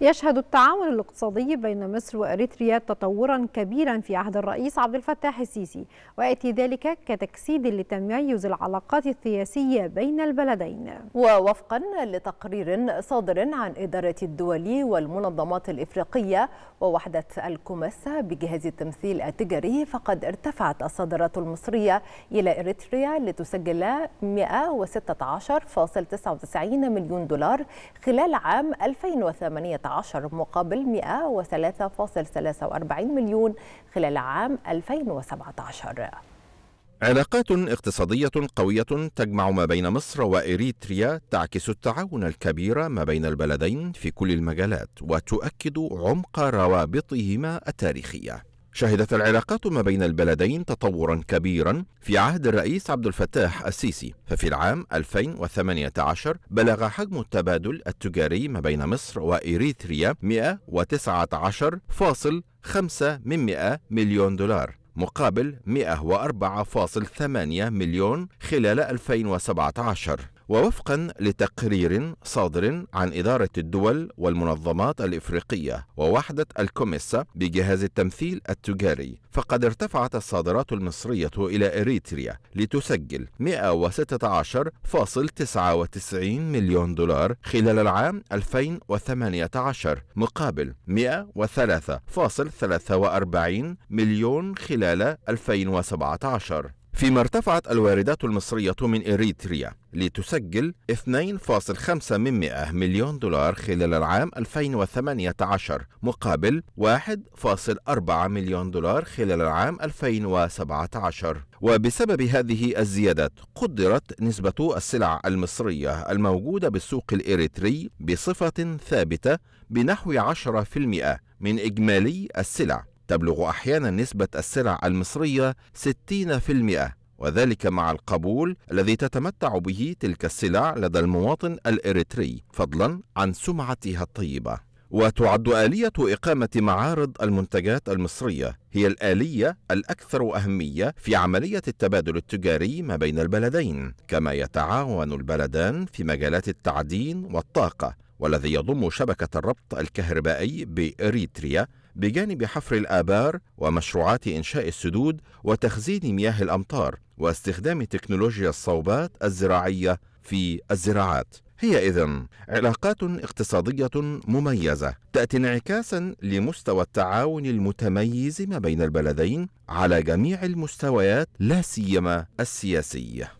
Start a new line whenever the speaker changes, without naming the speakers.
يشهد التعاون الاقتصادي بين مصر واريتريا تطورا كبيرا في عهد الرئيس عبد الفتاح السيسي وياتي ذلك كتجسيد لتميز العلاقات السياسيه بين البلدين. ووفقا لتقرير صادر عن اداره الدول والمنظمات الافريقيه ووحده الكوميسا بجهاز التمثيل التجاري فقد ارتفعت الصادرات المصريه الى اريتريا لتسجل 116.99 مليون دولار خلال عام 2018 2016 مقابل 103.43 مليون خلال عام 2017
علاقات اقتصادية قوية تجمع ما بين مصر وإريتريا تعكس التعاون الكبير ما بين البلدين في كل المجالات وتؤكد عمق روابطهما التاريخية شهدت العلاقات ما بين البلدين تطورا كبيرا في عهد الرئيس عبد الفتاح السيسي ففي العام 2018 بلغ حجم التبادل التجاري ما بين مصر وإريتريا 119.5 مليون دولار مقابل 104.8 مليون خلال 2017 ووفقا لتقرير صادر عن إدارة الدول والمنظمات الإفريقية ووحدة الكوميسا بجهاز التمثيل التجاري فقد ارتفعت الصادرات المصرية إلى إريتريا لتسجل 116.99 مليون دولار خلال العام 2018 مقابل 103.43 مليون خلال 2017 فيما ارتفعت الواردات المصرية من إريتريا لتسجل 2.5 مليون دولار خلال العام 2018 مقابل 1.4 مليون دولار خلال العام 2017 وبسبب هذه الزيادات قدرت نسبة السلع المصرية الموجودة بالسوق الإريتري بصفة ثابتة بنحو 10% من إجمالي السلع تبلغ أحيانا نسبة السلع المصرية 60% وذلك مع القبول الذي تتمتع به تلك السلع لدى المواطن الإريتري فضلا عن سمعتها الطيبة وتعد آلية إقامة معارض المنتجات المصرية هي الآلية الأكثر أهمية في عملية التبادل التجاري ما بين البلدين، كما يتعاون البلدان في مجالات التعدين والطاقة، والذي يضم شبكة الربط الكهربائي بإريتريا بجانب حفر الآبار ومشروعات إنشاء السدود وتخزين مياه الأمطار واستخدام تكنولوجيا الصوبات الزراعية في الزراعات هي إذن علاقات اقتصادية مميزة تأتي انعكاسا لمستوى التعاون المتميز ما بين البلدين على جميع المستويات لا سيما السياسية